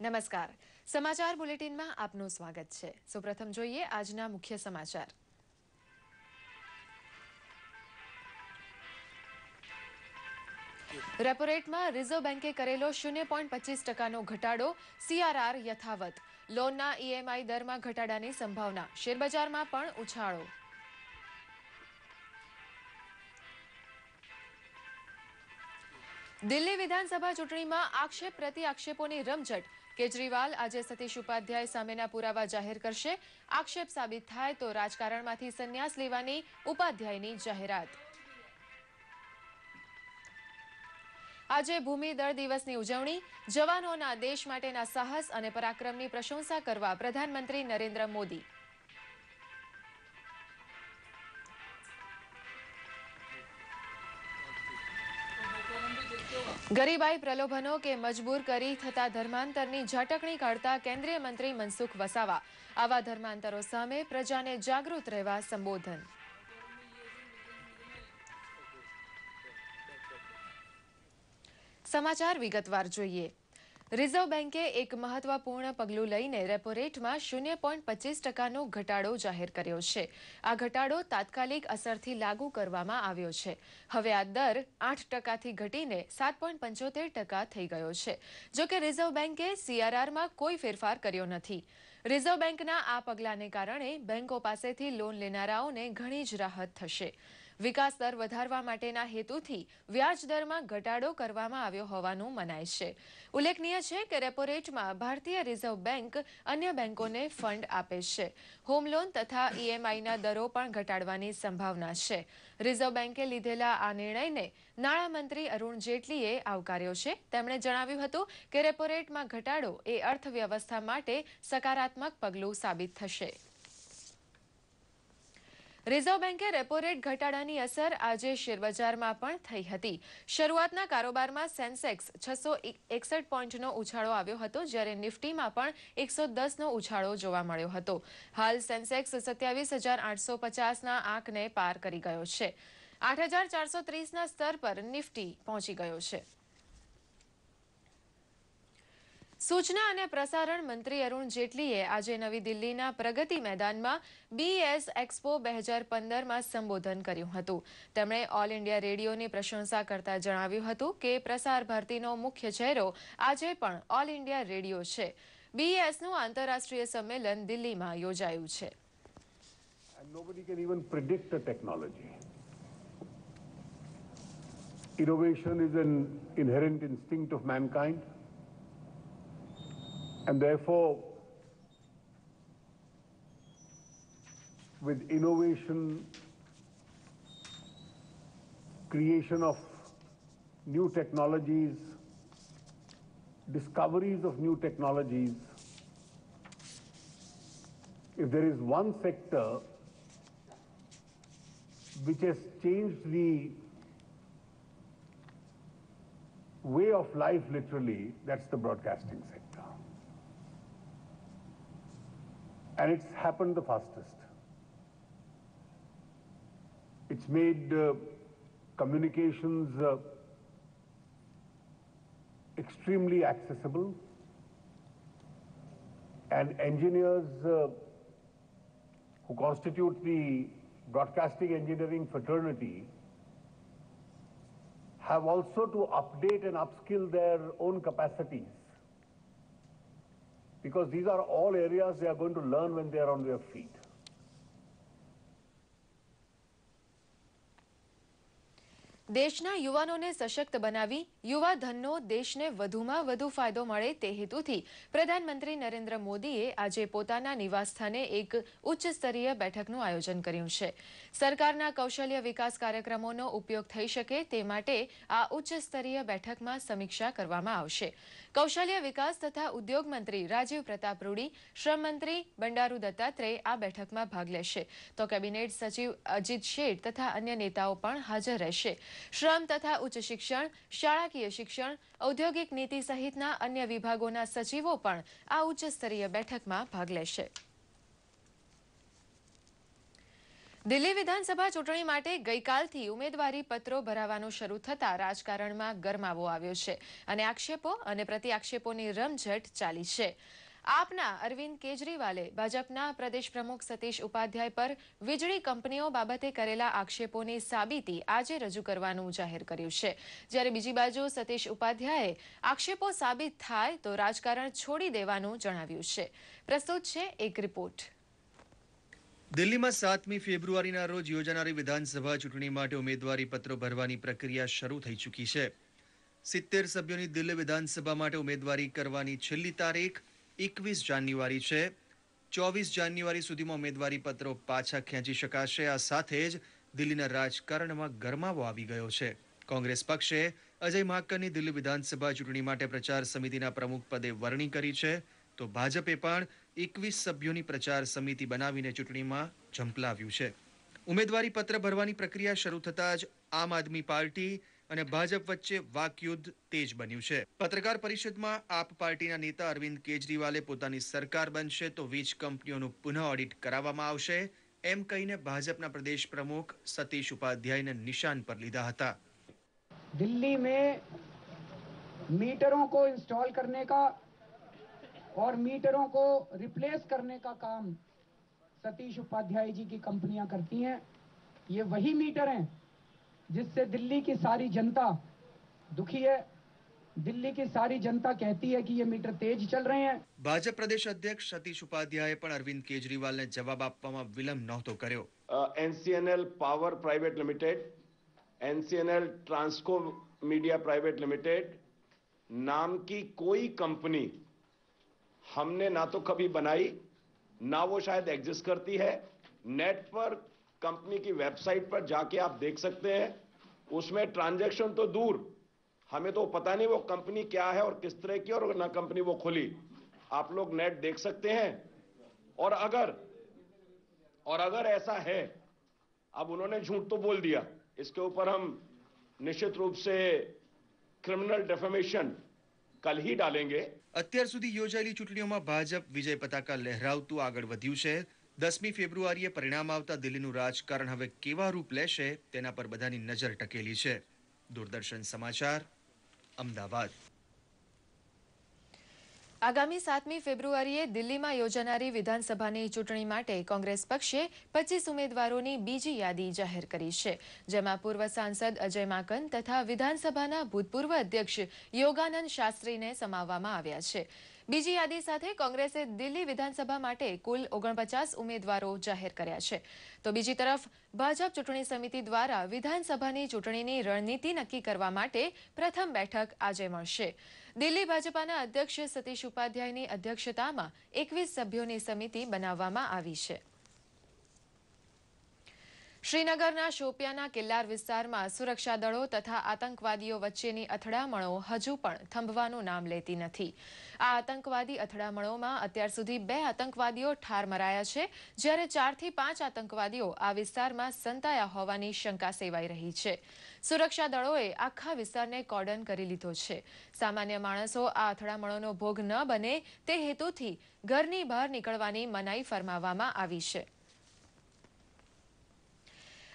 નમસ્કાર સમાચાર બુલેટિનમાં આપનું સ્વાગત છે સૌપ્રથમ જોઈએ આજના મુખ્ય સમાચાર રેપો રેટમાં રિઝર્વ બેન્કે કરેલો શૂન્ય પોઈન્ટ પચીસ ટકાનો ઘટાડો સીઆરઆર યથાવત લોનના ઈએમઆઈ દરમાં ઘટાડાની સંભાવના શેરબજારમાં પણ ઉછાળો દિલ્હી વિધાનસભા ચૂંટણીમાં આક્ષેપ પ્રતિ આક્ષેપોની રમઝટ કેજરીવાલ આજે સતીશ ઉપાધ્યાય સામેના પુરાવા જાહેર કરશે આક્ષેપ સાબિત થાય તો રાજકારણમાંથી સંન્યાસ લેવાની ઉપાધ્યાયની જાહેરાત આજે ભૂમિ દળ દિવસની ઉજવણી જવાનોના દેશ માટેના સાહસ અને પરાક્રમની પ્રશંસા કરવા પ્રધાનમંત્રી નરેન્દ્ર મોદી ગરીબાઈ પ્રલોભનો કે મજબૂર કરી થતા ધર્માંતરની ઝાટકણી કાઢતા કેન્દ્રીય મંત્રી મનસુખ વસાવા આવા ધર્માંતરો સામે પ્રજાને જાગૃત રહેવા સંબોધન સમાચાર વિગતવાર જોઈએ રિઝર્વ બેન્કે એક મહત્વપૂર્ણ પગલું લઈને રેપો રેટમાં શૂન્ય પોઈન્ટ પચીસ ટકાનો ઘટાડો જાહેર કર્યો છે આ ઘટાડો તાત્કાલિક અસરથી લાગુ કરવામાં આવ્યો છે હવે આ દર આઠ ટકાથી ઘટીને સાત પોઈન્ટ પંચોતેર ટકા થઈ ગયો છે જોકે રિઝર્વ બેંકે સીઆરઆરમાં કોઈ ફેરફાર કર્યો નથી રિઝર્વ બેન્કના આ પગલાને કારણે બેંકો પાસેથી લોન લેનારાઓને ઘણી જ રાહત થશે વિકાસ દર વધારવા માટેના હેતુથી વ્યાજદરમાં ઘટાડો કરવામાં આવ્યો હોવાનું મનાય છે ઉલ્લેખનીય છે કે રેપો રેટમાં ભારતીય રિઝર્વ બેંક અન્ય બેંકોને ફંડ આપે છે હોમ લોન તથા ઈએમઆઈના દરો પણ ઘટાડવાની સંભાવના છે રિઝર્વ બેંકે લીધેલા આ નિર્ણયને નાણામંત્રી અરુણ જેટલીએ આવકાર્યો છે તેમણે જણાવ્યું હતું કે રેપો રેટમાં ઘટાડો એ અર્થવ્યવસ્થા માટે સકારાત્મક પગલું સાબિત થશે રિઝર્વ બેન્કે રેપો રેટ ઘટાડાની અસર આજે શેરબજારમાં પણ થઈ હતી શરૂઆતના કારોબારમાં સેન્સેક્સ છસો એકસઠ પોઈન્ટનો ઉછાળો આવ્યો હતો જ્યારે નિફ્ટીમાં પણ એકસો દસનો ઉછાળો જોવા મળ્યો હતો હાલ સેન્સેક્સ સત્યાવીસ હજાર આઠસો પચાસના આંકને પાર કરી ગયો છે આઠ હજાર ચારસો ત્રીસના સ્તર પર નિફ્ટી પહોંચી ગયો છે સૂચના અને પ્રસારણ મંત્રી અરુણ જેટલીએ આજે નવી દિલ્હીના પ્રગતિ મેદાનમાં બીએસ એક્સપો બે હજાર પંદરમાં સંબોધન કર્યું હતું તેમણે ઓલ ઇન્ડિયા રેડિયોની પ્રશંસા કરતા જણાવ્યું હતું કે પ્રસાર ભારતીનો મુખ્ય ચહેરો આજે પણ ઓલ ઇન્ડિયા રેડિયો છે બીએસનું આંતરરાષ્ટ્રીય સંમેલન દિલ્હીમાં યોજાયું છે Innovation is an inherent instinct of mankind. And therefore, with innovation, creation of new technologies, discoveries of new technologies, if there is one sector which has changed the way of life literally, that's the broadcasting sector. And it's happened the fastest. It's made uh, communications uh, extremely accessible. And engineers uh, who constitute the broadcasting engineering fraternity have also to update and upskill their own capacities because these are all areas they are going to learn when they are on their feet. દેશના યુવાનોને સશક્ત બનાવી યુવા ધનનો દેશને વધુમાં વધુ ફાયદો મળે તે હેતુથી પ્રધાનમંત્રી નરેન્દ્ર મોદીએ આજે પોતાના નિવાસસ્થાને એક ઉચ્ચ સ્તરીય બેઠકનું આયોજન કર્યું છે સરકારના કૌશલ્ય વિકાસ કાર્યક્રમોનો ઉપયોગ થઈ શકે તે માટે આ ઉચ્ચ સ્તરીય બેઠકમાં સમીક્ષા કરવામાં આવશે કૌશલ્ય વિકાસ તથા ઉદ્યોગ મંત્રી રાજીવ પ્રતાપ રૂડી શ્રમ મંત્રી બંડારૂ દત્તાત્રેય આ બેઠકમાં ભાગ લેશે તો કેબિનેટ સચિવ અજીત શેઠ તથા અન્ય નેતાઓ પણ હાજર રહેશે શ્રમ તથા ઉચ્ચ શિક્ષણ શાળાકીય શિક્ષણ ઔદ્યોગિક નીતિ સહિતના અન્ય વિભાગોના સચિવો પણ આ ઉચ્ચ સ્તરીય બેઠકમાં ભાગ લેશે દિલ્હી વિધાનસભા ચૂંટણી માટે ગઈકાલથી ઉમેદવારી પત્રો ભરાવાનું શરૂ થતાં રાજકારણમાં ગરમાવો આવ્યો છે અને આક્ષેપો અને પ્રતિઆક્ષેપોની રમઝટ ચાલી છે આપના અરવિંદ કેજરીવાલે ભાજપના પ્રદેશ પ્રમુખ સતીશ ઉપાધ્યાય પર વીજળી કંપનીઓ બાબતે કરેલા આક્ષેપોની સાબિતી આજે રજૂ કરવાનું જાહેર કર્યું છે જ્યારે બીજી બાજુ સતીશ ઉપાધ્યાયે આક્ષેપો સાબિત થાય તો રાજકારણ છોડી દેવાનું જણાવ્યું છે પ્રસ્તુત છે એક રિપોર્ટ દિલ્હીમાં સાતમી ફેબ્રુઆરીના રોજ યોજાનારી વિધાનસભા ચૂંટણી માટે ઉમેદવારી પત્રો ભરવાની પ્રક્રિયા શરૂ થઈ ચૂકી છે સિત્તેર સભ્યોની દિલ્હી વિધાનસભા માટે ઉમેદવારી કરવાની છેલ્લી તારીખ એકવીસ જાન્યુઆરી છે ચોવીસ જાન્યુઆરી સુધીમાં ઉમેદવારી પત્રો પાછા ખેંચી શકાશે આ સાથે જ દિલ્હીના રાજકારણમાં ગરમાવો આવી ગયો છે કોંગ્રેસ પક્ષે અજય માકરની દિલ્હી વિધાનસભા ચૂંટણી માટે પ્રચાર સમિતિના પ્રમુખ પદે વરણી કરી છે તો ભાજપે પણ એકવીસ સભ્યોની પ્રચાર સમિતિ બનાવીને ચૂંટણીમાં ઝંપલાવ્યું છે ઉમેદવારી પત્ર ભરવાની પ્રક્રિયા શરૂ થતાં જ આમ આદમી પાર્ટી અને ભાજપ વચ્ચે વાકયુદ્ધ તેજ બન્યું છે પત્રકાર પરિષદમાં આપ પાર્ટીના નેતા અરવિંદ કેજરીવાલે પોતાની સરકાર બનશે તો વીજ કંપનીઓનું પુનઃ ઓડિટ કરાવવામાં આવશે એમ કહીને ભાજપના પ્રદેશ પ્રમુખ સતીશ ઉપાધ્યાયને નિશાન પર લીધા હતા દિલ્હી में मीटरों को इंस्टॉल करने का और मीटरों को रिप्लेस करने का काम सतीश उपाध्याय जी की कंपनियां करती हैं ये वही मीटर हैं जिससे दिल्ली की सारी जनता दुखी है दिल्ली की सारी जनता कहती है कि ये मीटर तेज चल रहे हैं भाजपा प्रदेश अध्यक्ष सतीश उपाध्याय पर अरविंद केजरीवाल ने जवाब आप विलंब न तो करो NCNL power private limited NCNL Transco media private limited नाम की कोई कंपनी हमने ना तो कभी बनाई ना वो शायद एग्जिस्ट करती है नेट पर कंपनी की वेबसाइट पर जाके आप देख सकते हैं उसमें ट्रांजैक्शन तो दूर हमें तो पता नहीं वो कंपनी क्या है और किस तरह की और ना कंपनी वो खुली आप लोग नेट देख सकते हैं और अगर और अगर ऐसा है अब उन्होंने झूठ तो बोल दिया इसके ऊपर हम निश्चित रूप से क्रिमिनल डेफेमेशन કાલ હી ડાલેંગે અત્યાર સુધી યોજાયેલી ચૂંટણીઓમાં ભાજપ વિજય પતાકા લહેરાવતું આગળ વધ્યું છે દસમી ફેબ્રુઆરીએ પરિણામ આવતા દિલ્હીનું રાજકારણ હવે કેવા રૂપ લેશે તેના પર બધાની નજર ટકેલી છે દૂરદર્શન સમાચાર અમદાવાદ આગામી સાતમી ફેબ્રુઆરીએ દિલ્હીમાં યોજાનારી વિધાનસભાની ચૂંટણી માટે કોંગ્રેસ પક્ષે પચીસ ઉમેદવારોની બીજી યાદી જાહેર કરી છે જેમાં પૂર્વ સાંસદ અજય માકન તથા વિધાનસભાના ભૂતપૂર્વ અધ્યક્ષ યોગાનંદ શાસ્ત્રીને સમાવવામાં આવ્યા છે બીજી યાદી સાથે કોંગ્રેસે દિલ્હી વિધાનસભા માટે કુલ ઓગણપચાસ ઉમેદવારો જાહેર કર્યા છે તો બીજી તરફ ભાજપ ચૂંટણી સમિતિ દ્વારા વિધાનસભાની ચૂંટણીની રણનીતિ નક્કી કરવા માટે પ્રથમ બેઠક આજે મળશે દિલ્હી ભાજપાના અધ્યક્ષ સતીશ ઉપાધ્યાયની અધ્યક્ષતામાં એકવીસ સભ્યોની સમિતિ બનાવવામાં આવી છે શ્રીનગરના શોપિયાના કિલ્લાર વિસ્તારમાં સુરક્ષા તથા આતંકવાદીઓ વચ્ચેની અથડામણો હજુ પણ થંભવાનું નામ લેતી નથી આ આતંકવાદી અથડામણોમાં અત્યાર સુધી બે આતંકવાદીઓ ઠાર મરાયા છે જ્યારે ચારથી પાંચ આતંકવાદીઓ આ વિસ્તારમાં સંતાયા હોવાની શંકા સેવાઈ રહી છે સુરક્ષા દળોએ આખા વિસ્તારને કોર્ડન કરી લીધો છે સામાન્ય માણસો આ અથડામણોનો ભોગ ન બને તે હેતુથી ઘરની બહાર નીકળવાની મનાઈ ફરમાવવામાં આવી છે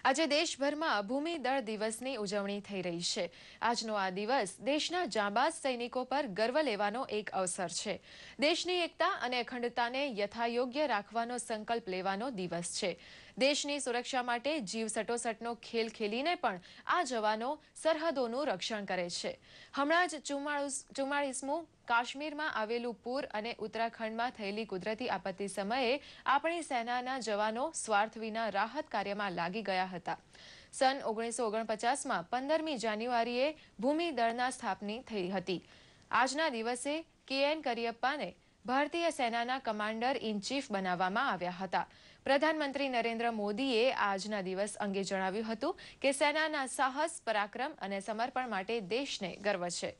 આજે દેશભરમાં ભૂમિ દળ દિવસની ઉજવણી થઈ રહી છે આજનો આ દિવસ દેશના જાંબાઝ સૈનિકો પર ગર્વ લેવાનો એક અવસર છે દેશની એકતા અને અખંડતાને યથાયોગ્ય રાખવાનો સંકલ્પ લેવાનો દિવસ છે દેશની સુરક્ષા માટે જીવ સટોસટનો ખેલ ખેલીને પણ આ જવાનો સરહદોનું રક્ષણ કરે છે હમણાં જ ચુમ્માળીસમું કાશ્મીરમાં આવેલું પૂર અને ઉત્તરાખંડમાં થયેલી કુદરતી આપત્તિ સમયે આપણી સેનાના જવાનો સ્વાર્થ વિના રાહત કાર્યમાં લાગી ગયા હતા સન ઓગણીસો ઓગણપચાસમાં પંદરમી જાન્યુઆરીએ ભૂમિ દળના સ્થાપની થઈ હતી આજના દિવસે કેએન કરિયપ્પાને ભારતીય સેનાના કમાન્ડર ઇન ચીફ બનાવવામાં આવ્યા હતા પ્રધાનમંત્રી નરેન્દ્ર મોદીએ આજના દિવસ અંગે જણાવ્યું હતું કે સેનાના સાહસ પરાક્રમ અને સમર્પણ માટે દેશને ગર્વ છે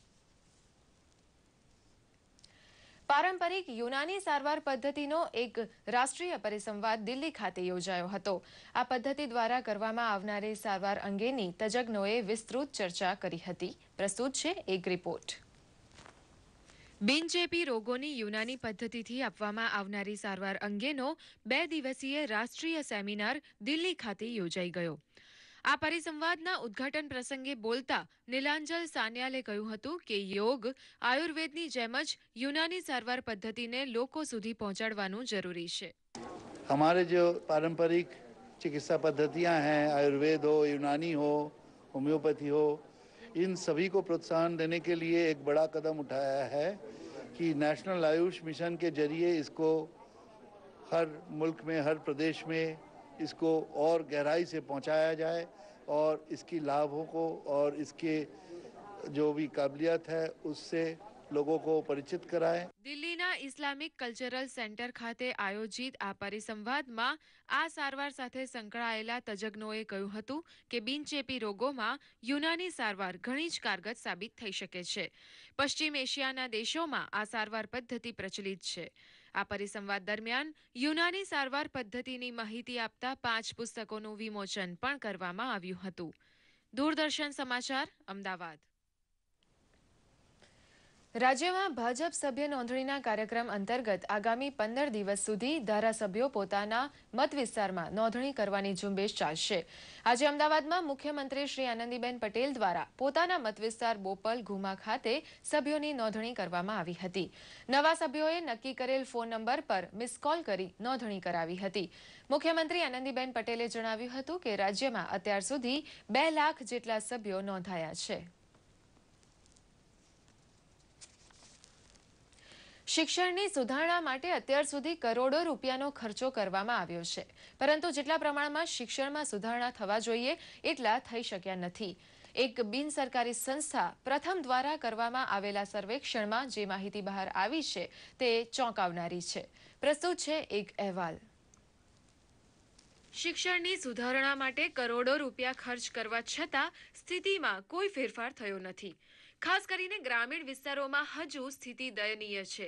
પારંપરિક યુનાની સારવાર પદ્ધતિનો એક રાષ્ટ્રીય પરિસંવાદ દિલ્હી ખાતે યોજાયો હતો આ પદ્ધતિ દ્વારા કરવામાં આવનારી સારવાર અંગેની તજજ્ઞોએ વિસ્તૃત ચર્ચા કરી હતી પ્રસ્તુત છે એક રિપોર્ટ બિનચેપી રોગોની યુનાની પદ્ધતિથી આપવામાં આવનારી સારવાર અંગેનો બે દિવસીય રાષ્ટ્રીય સેમિનાર દિલ્હી ખાતે યોજાઈ ગયો આ પરિસંવાદના ઉદ્ઘાટન પ્રસંગે બોલતા નીલાંજલ સાનિયાલે કહ્યું હતું કે યોગ આયુર્વેદની જેમ જ યુનાની સારવાર પદ્ધતિને લોકો સુધી પહોંચાડવાનું જરૂરી છે हमारे जो पारंपरिक चिकित्सा पद्धतियां હે આયુર્વેદ હો યુનાની હો होम्योपैथी હો इन सभी को प्रोत्साहन देने के लिए एक बड़ा कदम उठाया है कि नेशनल आयुष मिशन के जरिए इसको हर मुल्क में हर प्रदेश में इसको और गहराई से पहुंचाया जाए और इसकी लाभों को और इसके जो भी काबिलियत है उससे लोगों को परिचित દિલ્હીના ઇસ્લામિક કલ્ચરલ સેન્ટર ખાતે આયોજિત આ પરિસંવાદમાં આ સારવાર સાથે સંકળાયેલા તજજ્ઞોએ કહ્યું હતું કે બિનચેપી રોગોમાં યુનાની સારવાર ઘણી જ કારગત સાબિત થઈ શકે છે પશ્ચિમ એશિયાના દેશોમાં આ સારવાર પદ્ધતિ પ્રચલિત છે આ પરિસંવાદ દરમિયાન યુનાની સારવાર પદ્ધતિની માહિતી આપતા પાંચ પુસ્તકોનું વિમોચન પણ કરવામાં આવ્યું હતું દૂરદર્શન સમાચાર અમદાવાદ રાજ્યમાં ભાજપ સભ્ય નોંધણીના કાર્યક્રમ અંતર્ગત આગામી પંદર દિવસ સુધી ધારાસભ્યો પોતાના મત વિસ્તારમાં નોંધણી કરવાની ઝુંબેશ ચાલશે આજે અમદાવાદમાં મુખ્યમંત્રી શ્રી આનંદીબેન પટેલ દ્વારા પોતાના મતવિસ્તાર બોપલ ઘુમા ખાતે સભ્યોની નોંધણી કરવામાં આવી હતી નવા સભ્યોએ નક્કી કરેલ ફોન નંબર પર મિસ કોલ કરી નોંધણી કરાવી હતી મુખ્યમંત્રી આનંદીબેન પટેલે જણાવ્યું હતું કે રાજ્યમાં અત્યાર સુધી બે લાખ જેટલા સભ્યો નોંધાયા છે શિક્ષણની સુધારણા માટે અત્યાર સુધી કરોડો રૂપિયાનો ખર્ચો કરવામાં આવ્યો છે પરંતુ જેટલા પ્રમાણમાં શિક્ષણમાં સુધારણા થવા જોઈએ એટલા થઈ શક્યા નથી એક બિનસરકારી સંસ્થા પ્રથમ દ્વારા કરવામાં આવેલા સર્વેક્ષણમાં જે માહિતી બહાર આવી છે તે ચોંકાવનારી છે પ્રસ્તુત છે એક અહેવાલ શિક્ષણની સુધારણા માટે કરોડો રૂપિયા ખર્ચ કરવા છતાં સ્થિતિમાં કોઈ ફેરફાર થયો નથી ખાસ કરીને ગ્રામીણ વિસ્તારોમાં હજુ સ્થિતિ દયનીય છે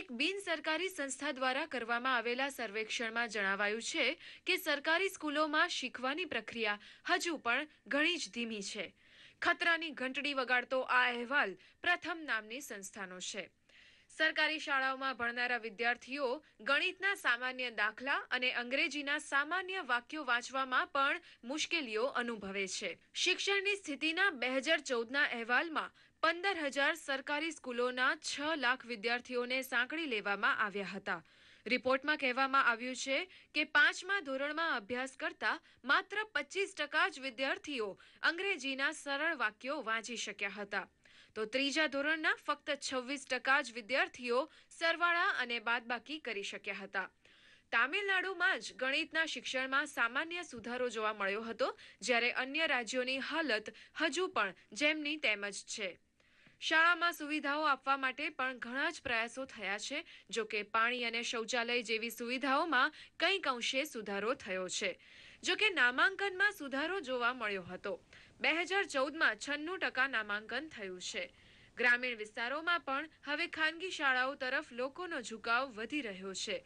એક બિન સરકારી સંસ્થા દ્વારા કરવામાં આવેલા સર્વેક્ષણમાં જણાવાયું છે કે સરકારી સ્કૂલોમાં શીખવાની પ્રક્રિયા હજુ પણ ઘણી જ ધીમી છે ખતરાની ઘંટડી વગાડતો આ અહેવાલ પ્રથમ નામની સંસ્થાનો છે સરકારી શાળાઓમાં ભણનારા વિદ્યાર્થીઓ ગણિતના સામાન્ય દાખલા અને અંગ્રેજીના સામાન્ય વાક્યો વાંચવામાં પણ મુશ્કેલીઓ અનુભવે છે શિક્ષણની સ્થિતિના બે હજાર ચૌદના અહેવાલમાં પંદર હજાર સરકારી સ્કૂલોના છ લાખ વિદ્યાર્થીઓને સાંકળી લેવામાં આવ્યા હતા રિપોર્ટમાં કહેવામાં આવ્યું છે કે પાંચમા ધોરણમાં અભ્યાસ કરતા માત્ર પચીસ ટકા જ વિદ્યાર્થીઓ અંગ્રેજીના સરળ વાક્યો વાંચી શક્યા હતા તો ત્રીજા ધોરણના ફક્ત છવ્વીસ ટકા જ વિદ્યાર્થીઓ સરવાળા અને બાદબાકી કરી શક્યા હતા તામિલનાડુમાં જ ગણિતના શિક્ષણમાં સામાન્ય સુધારો જોવા મળ્યો હતો જ્યારે અન્ય રાજ્યોની હાલત હજુ પણ જેમની તેમ જ છે શાળામાં સુવિધાઓ આપવા માટે પણ ઘણા જ પ્રયાસો થયા છે જો કે પાણી અને શૌચાલય જેવી સુવિધાઓમાં કંઈક અંશે સુધારો થયો છે જો કે નામાંકનમાં સુધારો જોવા મળ્યો હતો બે હજાર ચૌદમાં છન્નું ટકા નામાંકન થયું છે ગ્રામીણ વિસ્તારોમાં પણ હવે ખાનગી શાળાઓ તરફ લોકોનો ઝુકાવ વધી રહ્યો છે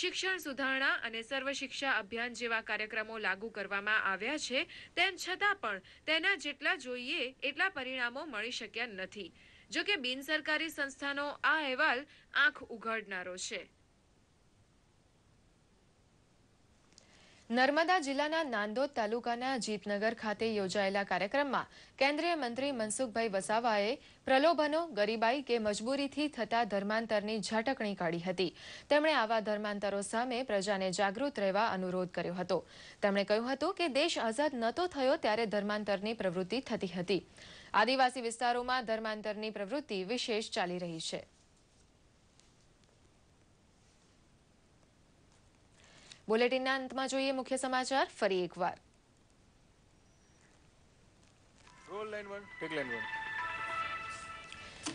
શિક્ષણ સુધારણા અને સર્વ શિક્ષા અભિયાન જેવા કાર્યક્રમો લાગુ કરવામાં આવ્યા છે તેમ છતાં પણ તેના જેટલા જોઈએ એટલા પરિણામો મળી શક્યા નથી જોકે બિનસરકારી સંસ્થાનો આ અહેવાલ આંખ ઉઘાડનારો છે નર્મદા જિલ્લાના નાંદોદ તાલુકાના જીતનગર ખાતે યોજાયેલા કાર્યક્રમમાં કેન્દ્રીય મંત્રી મનસુખભાઈ વસાવાએ પ્રલોભનો ગરીબાઈ કે મજબૂરીથી થતા ધર્માંતરની ઝાટકણી કાઢી હતી તેમણે આવા ધર્માંતરો સામે પ્રજાને જાગૃત રહેવા અનુરોધ કર્યો હતો તેમણે કહ્યું હતું કે દેશ આઝાદ નહોતો થયો ત્યારે ધર્માંતરની પ્રવૃત્તિ થતી હતી આદિવાસી વિસ્તારોમાં ધર્માંતરની પ્રવૃત્તિ વિશેષ ચાલી રહી છે બુલેટિનના અંતમાં જોઈએ મુખ્ય સમાચાર ફરી એકવાર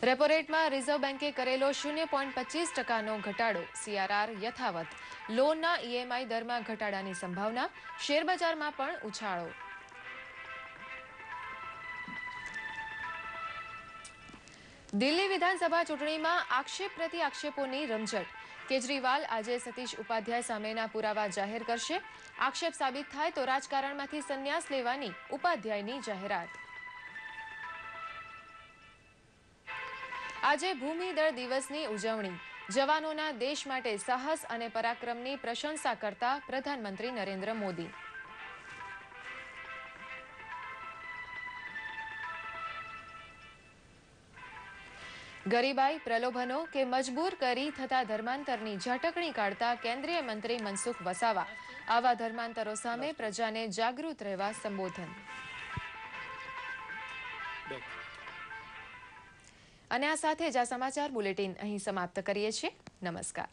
રેપો રેટમાં રિઝર્વ બેન્કે કરેલો શૂન્ય પોઈન્ટ પચીસ ટકાનો ઘટાડો સીઆરઆર યથાવત લોનના ઈએમઆઈ e દરમાં ઘટાડાની સંભાવના શેરબજારમાં પણ ઉછાળો દિલ્હી વિધાનસભા ચૂંટણીમાં આક્ષેપ પ્રતિ આક્ષેપોની રમઝટ કેજરીવાલ આજે સતીશ ઉપાધ્યાય સામેના પુરાવા જાહેર કરશે આક્ષેપ સાબિત થાય તો રાજકારણમાંથી સંન્યાસ લેવાની ઉપાધ્યાયની જાહેરાત આજે ભૂમિદળ દિવસની ઉજવણી જવાનોના દેશ માટે સાહસ અને પરાક્રમની પ્રશંસા કરતા પ્રધાનમંત્રી નરેન્દ્ર મોદી ગરીબાઈ પ્રલોભનો કે મજબૂર કરી થતા ધર્માંતરની ઝાટકણી કાઢતા કેન્દ્રીય મંત્રી મનસુખ વસાવા આવા ધર્માંતરો સામે પ્રજાને જાગૃત રહેવા સંબોધન અને આ સાથે જ આ સમાચાર બુલેટિન અહીં સમાપ્ત કરીએ છીએ નમસ્કાર